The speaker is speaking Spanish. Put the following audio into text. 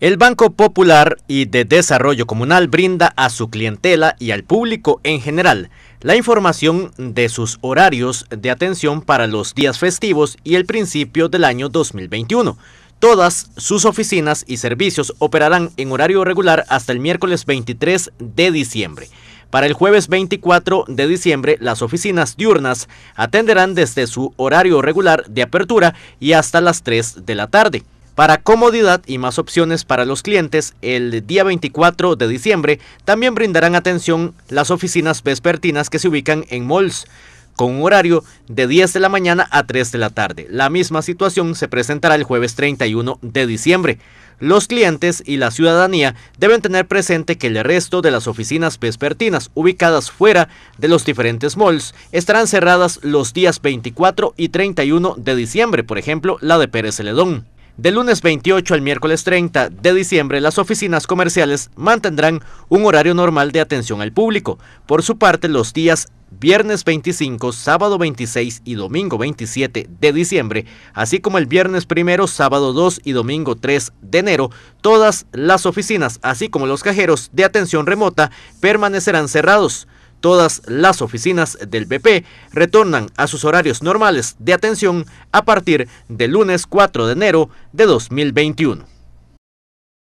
El Banco Popular y de Desarrollo Comunal brinda a su clientela y al público en general la información de sus horarios de atención para los días festivos y el principio del año 2021. Todas sus oficinas y servicios operarán en horario regular hasta el miércoles 23 de diciembre. Para el jueves 24 de diciembre, las oficinas diurnas atenderán desde su horario regular de apertura y hasta las 3 de la tarde. Para comodidad y más opciones para los clientes, el día 24 de diciembre también brindarán atención las oficinas vespertinas que se ubican en malls con un horario de 10 de la mañana a 3 de la tarde. La misma situación se presentará el jueves 31 de diciembre. Los clientes y la ciudadanía deben tener presente que el resto de las oficinas vespertinas ubicadas fuera de los diferentes malls estarán cerradas los días 24 y 31 de diciembre, por ejemplo, la de Pérez Celedón. De lunes 28 al miércoles 30 de diciembre, las oficinas comerciales mantendrán un horario normal de atención al público. Por su parte, los días viernes 25, sábado 26 y domingo 27 de diciembre, así como el viernes 1, sábado 2 y domingo 3 de enero, todas las oficinas, así como los cajeros de atención remota, permanecerán cerrados. Todas las oficinas del BP retornan a sus horarios normales de atención a partir del lunes 4 de enero de 2021.